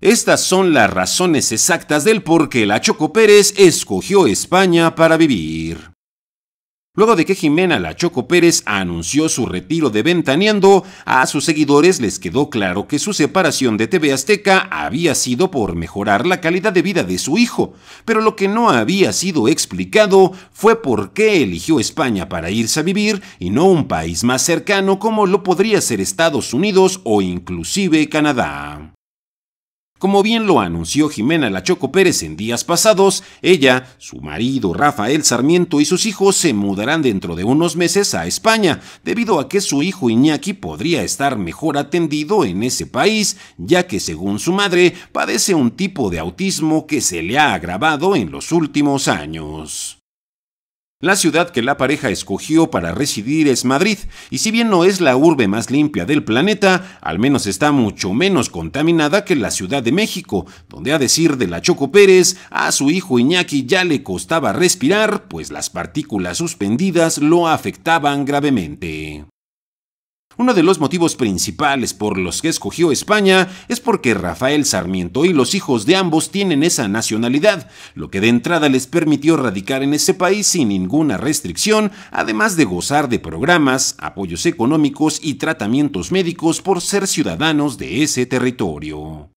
Estas son las razones exactas del por qué la Choco Pérez escogió España para vivir. Luego de que Jimena La Choco Pérez anunció su retiro de Ventaneando, a sus seguidores les quedó claro que su separación de TV Azteca había sido por mejorar la calidad de vida de su hijo, pero lo que no había sido explicado fue por qué eligió España para irse a vivir y no un país más cercano como lo podría ser Estados Unidos o inclusive Canadá. Como bien lo anunció Jimena Lachoco Pérez en días pasados, ella, su marido Rafael Sarmiento y sus hijos se mudarán dentro de unos meses a España, debido a que su hijo Iñaki podría estar mejor atendido en ese país, ya que según su madre padece un tipo de autismo que se le ha agravado en los últimos años. La ciudad que la pareja escogió para residir es Madrid, y si bien no es la urbe más limpia del planeta, al menos está mucho menos contaminada que la Ciudad de México, donde a decir de la Choco Pérez, a su hijo Iñaki ya le costaba respirar, pues las partículas suspendidas lo afectaban gravemente. Uno de los motivos principales por los que escogió España es porque Rafael Sarmiento y los hijos de ambos tienen esa nacionalidad, lo que de entrada les permitió radicar en ese país sin ninguna restricción, además de gozar de programas, apoyos económicos y tratamientos médicos por ser ciudadanos de ese territorio.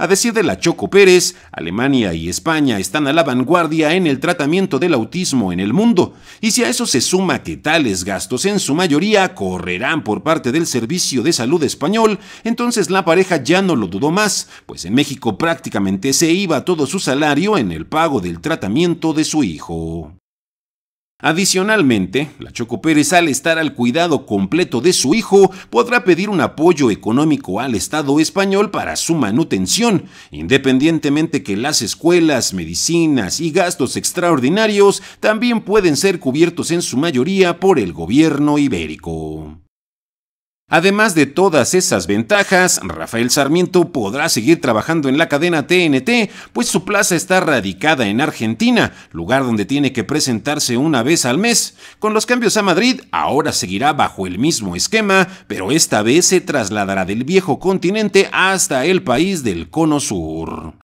A decir de la Choco Pérez, Alemania y España están a la vanguardia en el tratamiento del autismo en el mundo, y si a eso se suma que tales gastos en su mayoría correrán por parte del Servicio de Salud Español, entonces la pareja ya no lo dudó más, pues en México prácticamente se iba todo su salario en el pago del tratamiento de su hijo. Adicionalmente, la Choco Pérez, al estar al cuidado completo de su hijo, podrá pedir un apoyo económico al Estado español para su manutención, independientemente que las escuelas, medicinas y gastos extraordinarios también pueden ser cubiertos en su mayoría por el gobierno ibérico. Además de todas esas ventajas, Rafael Sarmiento podrá seguir trabajando en la cadena TNT, pues su plaza está radicada en Argentina, lugar donde tiene que presentarse una vez al mes. Con los cambios a Madrid, ahora seguirá bajo el mismo esquema, pero esta vez se trasladará del viejo continente hasta el país del Cono Sur.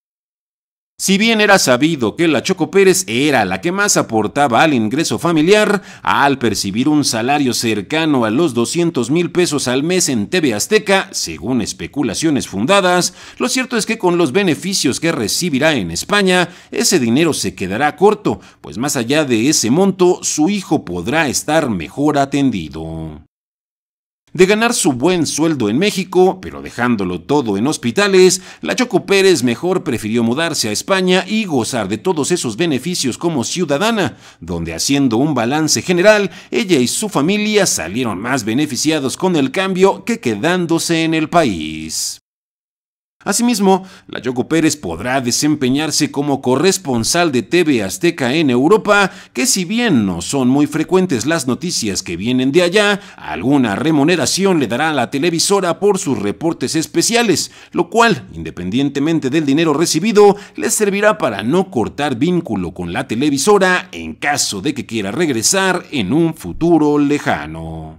Si bien era sabido que la Choco Pérez era la que más aportaba al ingreso familiar, al percibir un salario cercano a los 200 mil pesos al mes en TV Azteca, según especulaciones fundadas, lo cierto es que con los beneficios que recibirá en España, ese dinero se quedará corto, pues más allá de ese monto, su hijo podrá estar mejor atendido. De ganar su buen sueldo en México, pero dejándolo todo en hospitales, la Choco Pérez mejor prefirió mudarse a España y gozar de todos esos beneficios como ciudadana, donde haciendo un balance general, ella y su familia salieron más beneficiados con el cambio que quedándose en el país. Asimismo, la Yoko Pérez podrá desempeñarse como corresponsal de TV Azteca en Europa, que si bien no son muy frecuentes las noticias que vienen de allá, alguna remuneración le dará a la televisora por sus reportes especiales, lo cual, independientemente del dinero recibido, le servirá para no cortar vínculo con la televisora en caso de que quiera regresar en un futuro lejano.